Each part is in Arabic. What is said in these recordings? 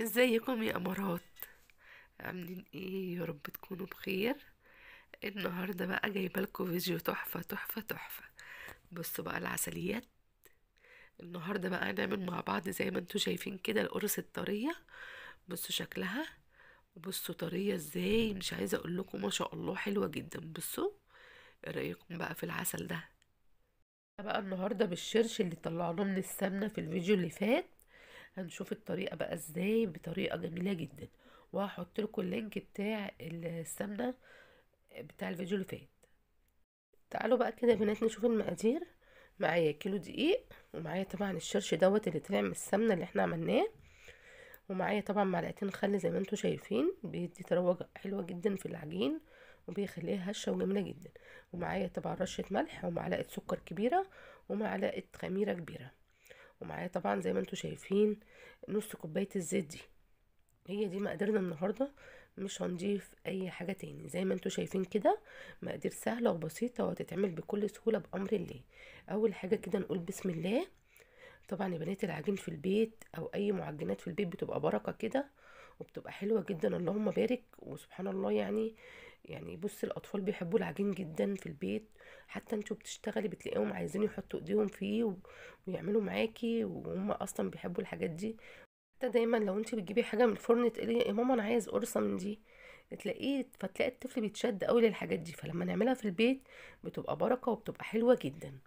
ازيكم يا امارات عاملين ايه يا رب تكونوا بخير النهارده بقى جايبه لكم فيديو تحفه تحفه تحفه بصوا بقى العسليات النهارده بقى هنعمل مع بعض زي ما انتم شايفين كده القرص الطريه بصوا شكلها بصوا طريه ازاي مش عايزه اقول لكم ما شاء الله حلوه جدا بصوا ايه رايكم بقى في العسل ده بقى النهارده بالشرش اللي طلعناه من السمنه في الفيديو اللي فات هنشوف الطريقة بقى ازاي بطريقة جميلة جدا وهحط لكم اللينك بتاع السمنة بتاع الفيديو اللي فات تعالوا بقى كده يا بنات نشوف المقادير معايا كيلو دقيق ومعايا طبعا الشرش دوت اللي طلع من السمنة اللي احنا عملناه ومعايا طبعا معلقتين خل زي ما انتم شايفين بيدي تروج حلوة جدا في العجين وبيخليها هشة وجميلة جدا ومعايا طبعا رشة ملح ومعلقة سكر كبيرة ومعلقة خميرة كبيرة ومعايا طبعا زي ما انتوا شايفين نص كوبايه الزيت دي هي دي مقاديرنا النهارده مش هنضيف اي حاجه تاني زي ما انتوا شايفين كده مقادير سهله وبسيطه وهتتعمل بكل سهوله بامر الله اول حاجه كده نقول بسم الله طبعا يا بنات العجين في البيت او اي معجنات في البيت بتبقى بركه كده وبتبقى حلوه جدا اللهم بارك وسبحان الله يعني يعني بص الاطفال بيحبوا العجين جدا في البيت حتى انتوا بتشتغلي بتلاقيهم عايزين يحطوا ايديهم فيه ويعملوا معاكي وهم اصلا بيحبوا الحاجات دي حتى دايما لو انت بتجيبي حاجه من الفرن تقولي يا إيه، ماما انا عايز قرصه من دي تلاقيه فتلاقي الطفل بيتشد قوي للحاجات دي فلما نعملها في البيت بتبقى بركه وبتبقى حلوه جدا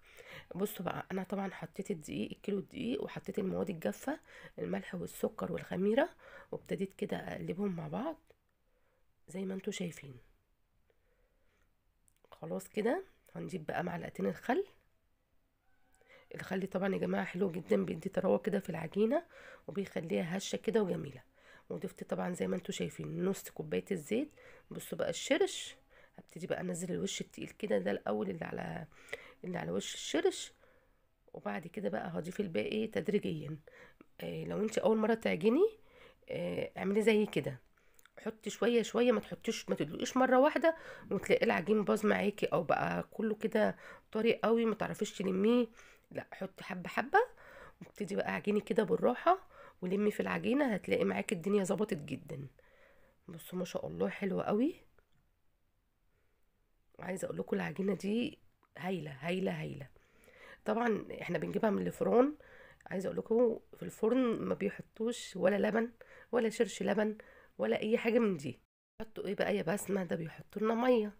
بصوا بقى انا طبعا حطيت الدقيق الكيلو الدقيق وحطيت المواد الجافه الملح والسكر والخميره وابتديت كده اقلبهم مع بعض زي ما انتوا شايفين خلاص كده هنجيب بقى معلقتين الخل الخل طبعا يا جماعه حلو جدا بيدي طراوه كده في العجينه وبيخليها هشه كده وجميله وضفت طبعا زي ما انتم شايفين نص كوبايه الزيت بصوا بقى الشرش هبتدي بقى انزل الوش التقيل كده ده الاول اللي على اللي على وش الشرش وبعد كده بقى هضيف الباقي تدريجيا إيه لو انت اول مره تعجني آه اعملي زي كده حطي شويه شويه ما تحطيش ما تدلقيش مره واحده وتلاقي العجين باظ معاكي او بقى كله كده طري قوي ما تعرفيش تلميه لا حطي حبه حبه وابتدي بقى عجيني كده بالراحه ولمي في العجينه هتلاقي معاكي الدنيا ظبطت جدا بصوا ما شاء الله حلوه قوي وعايزه اقول لكم العجينه دي هايله هايله هايله طبعا احنا بنجيبها من الفرن عايزه اقول لكم في الفرن ما بيحطوش ولا لبن ولا شرش لبن ولا اي حاجه من دي حطوا ايه بقى يا بسمه ده بيحطوا لنا ميه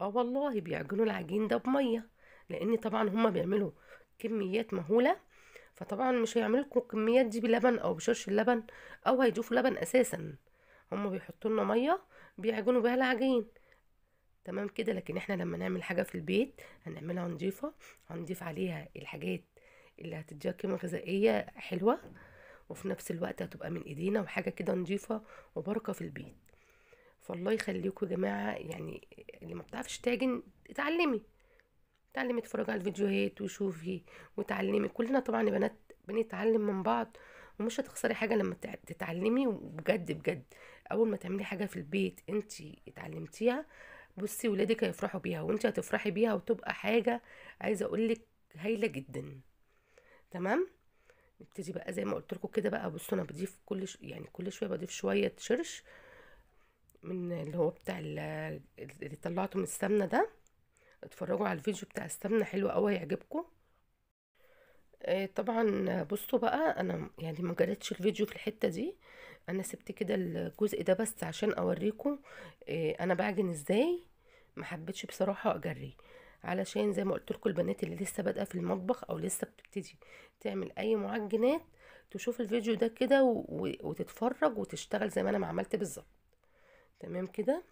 اه والله بيعجنوا العجين ده بميه لان طبعا هما بيعملوا كميات مهوله فطبعا مش هيعملوا لكم الكميات دي بلبن او بشرش اللبن او هيضيفوا لبن اساسا هما بيحطوا لنا ميه بيعجنوا بيها العجين تمام كده لكن احنا لما نعمل حاجه في البيت هنعملها نضيفه هنضيف عليها الحاجات اللي هتديها قيمه غذائيه حلوه وفي نفس الوقت هتبقى من ايدينا وحاجه كده نضيفه وبركه في البيت فالله يخليكم يا جماعه يعني اللي ما بتعرفش تعجن اتعلمي اتعلمي اتفرجي على الفيديوهات وشوفي وتعلمي كلنا طبعا يا بنات بنتعلم من بعض ومش هتخسري حاجه لما تتعلمي بجد بجد اول ما تعملي حاجه في البيت انت اتعلمتيها بصي ولادك هيفرحوا بيها وانت هتفرحي بيها وتبقى حاجه عايزه اقولك هايله جدا تمام نبتدي بقى زي ما قلت لكم كده بقى بصوا انا بضيف كل ش... يعني كل شويه بضيف شويه شرش من اللي هو بتاع اللي, طلعته من السمنه ده اتفرجوا على الفيديو بتاع السمنه حلو قوي هيعجبكم آه، طبعا بصوا بقى انا يعني ما جريتش الفيديو في الحته دي انا سبت كده الجزء ده بس عشان اوريكم آه، انا بعجن ازاي ما حبيتش بصراحه اجري علشان زي ما قلت لكم البنات اللي لسه بادئه في المطبخ او لسه بتبتدي تعمل اي معجنات تشوف الفيديو ده كده وتتفرج وتشتغل زي ما انا ما عملت بالظبط تمام كده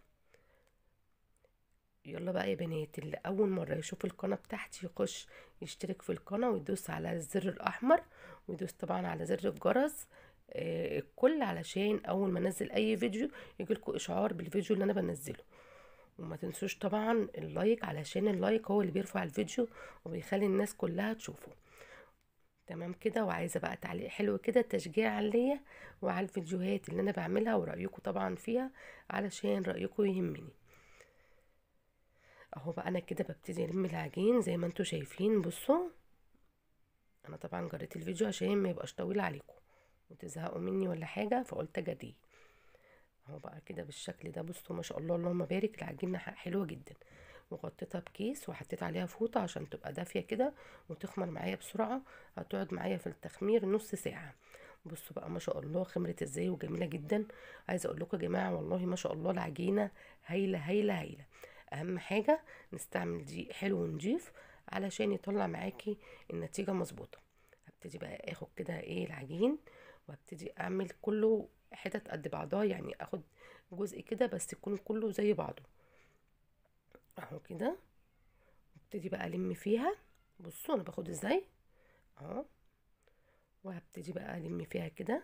يلا بقى يا بنات اللي اول مره يشوف القناه بتاعتي يخش يشترك في القناه ويدوس على الزر الاحمر ويدوس طبعا على زر الجرس آه، الكل علشان اول ما انزل اي فيديو يجيلكوا اشعار بالفيديو اللي انا بنزله وما تنسوش طبعا اللايك علشان اللايك هو اللي بيرفع الفيديو وبيخلي الناس كلها تشوفه تمام كده وعايزه بقى تعليق حلو كده تشجيع عليا وعلى الفيديوهات اللي انا بعملها ورايكم طبعا فيها علشان رايكم يهمني اهو بقى انا كده ببتدي الم العجين زي ما انتم شايفين بصوا انا طبعا جريت الفيديو عشان ما يبقاش طويل عليكم وتزهقوا مني ولا حاجه فقلت جديد اهو بقى كده بالشكل ده بصوا ما شاء الله اللهم بارك العجينه حلوه جدا وغطيتها بكيس وحطيت عليها فوطه عشان تبقى دافيه كده وتخمر معايا بسرعه هتقعد معايا في التخمير نص ساعه بصوا بقى ما شاء الله خمرت ازاي وجميله جدا عايزه اقول لكم يا جماعه والله ما شاء الله العجينه هايله هايله هايله اهم حاجه نستعمل دي حلو ونضيف علشان يطلع معاكي النتيجه مظبوطه هبتدي بقى اخد كده ايه العجين وابتدي اعمل كله حتت قد بعضها يعني اخد جزء كده بس يكون كله زي بعضه اهو كده وابتدي بقى الم فيها بصوا انا باخد ازاي اهو وهبتدي بقى الم فيها كده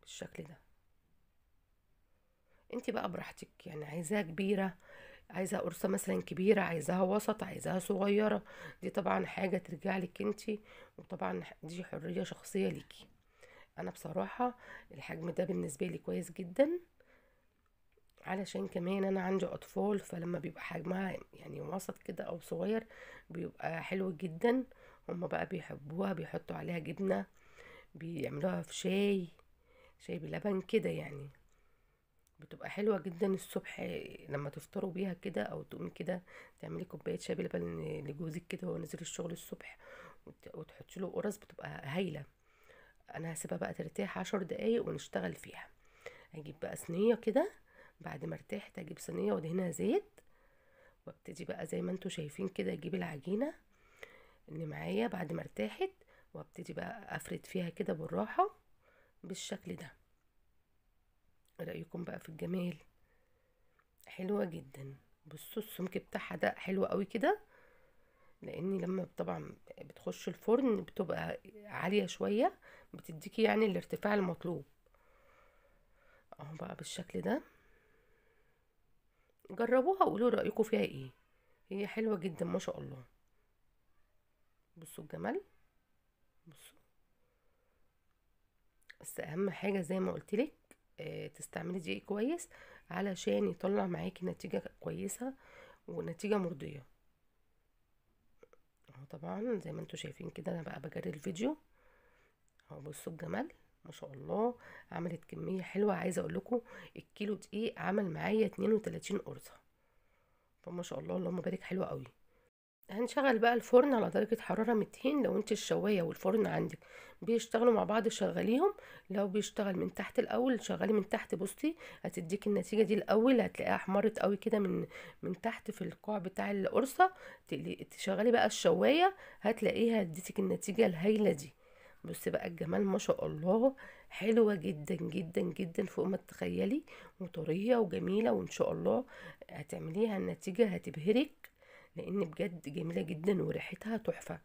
بالشكل ده انت بقى براحتك يعني عايزاها كبيره عايزة قرصة مثلا كبيرة عايزاها وسط عايزاها صغيرة دي طبعا حاجة ترجع لك انتي وطبعا دي حرية شخصية ليكي انا بصراحة الحجم ده بالنسبة لي كويس جدا علشان كمان انا عندي اطفال فلما بيبقى حجمها يعني وسط كده او صغير بيبقى حلو جدا هما بقى بيحبوها بيحطوا عليها جبنة بيعملوها في شاي شاي بلبن كده يعني بتبقى حلوة جدا الصبح لما تفطروا بيها كده او تقومي كده تعملي كوباية شاي بلبن لجوزك كده وهو نازل الشغل الصبح وتحطي له قرص بتبقى هايلة انا هسيبها بقى ترتاح عشر دقايق ونشتغل فيها هجيب بقى صينية كده بعد ما ارتحت اجيب صينية وادهنها زيت وابتدي بقى زي ما انتوا شايفين كده اجيب العجينة اللي معايا بعد ما ارتاحت وابتدي بقى افرد فيها كده بالراحة بالشكل ده رأيكم بقى في الجمال حلوة جدا بصوا السمك بتاعها ده حلو قوي كده لان لما طبعا بتخش الفرن بتبقى عالية شوية بتديكي يعني الارتفاع المطلوب اهو بقى بالشكل ده جربوها وقولوا رأيكم فيها ايه هي حلوة جدا ما شاء الله بصوا الجمال بصوا بس اهم حاجة زي ما قلت لك آه، تستعملي دقيق كويس علشان يطلع معاكي نتيجة كويسة ونتيجة مرضية اهو طبعا زي ما انتم شايفين كده انا بقى بجري الفيديو اهو بصوا الجمال ما شاء الله عملت كمية حلوة عايزة اقول لكم الكيلو دقيق عمل معايا 32 قرصة فما شاء الله اللهم بارك حلوة قوي هنشغل بقى الفرن على درجة حرارة 200 لو انت الشواية والفرن عندك بيشتغلوا مع بعض شغليهم لو بيشتغل من تحت الاول شغلي من تحت بصي هتديك النتيجة دي الاول هتلاقيها احمرت قوي كده من من تحت في القاع بتاع القرصة تشغلي بقى الشواية هتلاقيها اديتك النتيجة الهايلة دي بصي بقى الجمال ما شاء الله حلوة جدا جدا جدا فوق ما تتخيلي وطرية وجميلة وان شاء الله هتعمليها النتيجة هتبهرك لان بجد جميله جدا وريحتها تحفه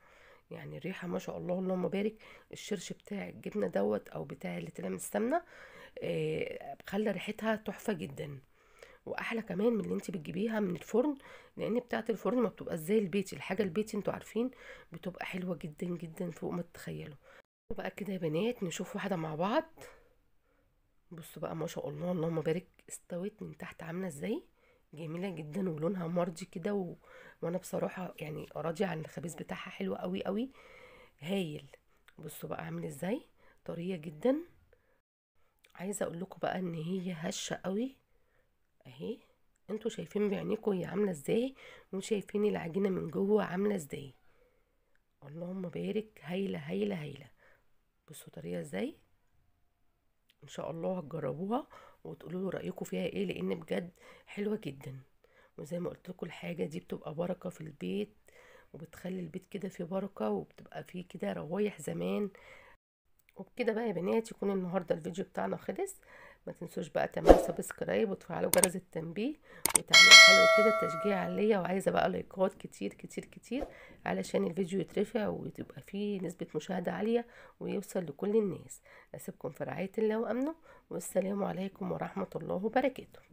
يعني الريحه ما شاء الله اللهم بارك الشرش بتاع الجبنه دوت او بتاع اللي تلم السمنه آه خلى ريحتها تحفه جدا واحلى كمان من اللي انت بتجيبيها من الفرن لان بتاعه الفرن ما بتبقى زي البيتي الحاجه البيتي انتوا عارفين بتبقى حلوه جدا جدا فوق ما تتخيلوا وبقى كده يا بنات نشوف واحده مع بعض بصوا بقى ما شاء الله اللهم بارك استوت من تحت عامله ازاي جميلة جدا ولونها مرضي كده و... وانا بصراحة يعني راضية عن الخبيز بتاعها حلو قوي قوي هايل بصوا بقى عامل ازاي طرية جدا عايزة اقول لكم بقى ان هي هشة قوي اهي انتوا شايفين بعينيكم هي عاملة ازاي وشايفين العجينة من جوه عاملة ازاي اللهم بارك هايلة هايلة هايلة بصوا طريقة ازاي ان شاء الله هتجربوها وتقولوا له رايكم فيها ايه لان بجد حلوه جدا وزي ما قلت لكم الحاجه دي بتبقى بركه في البيت وبتخلي البيت كده فيه بركه وبتبقى فيه كده روايح زمان وبكده بقى يا بنات يكون النهارده الفيديو بتاعنا خلص ما تنسوش بقى تعملوا سبسكرايب وتفعلوا جرس التنبيه وتعملوا حلو كده تشجيع عليا وعايزه بقى لايكات كتير كتير كتير علشان الفيديو يترفع ويبقى فيه نسبه مشاهده عاليه ويوصل لكل الناس اسيبكم في رعايه الله وامنه والسلام عليكم ورحمه الله وبركاته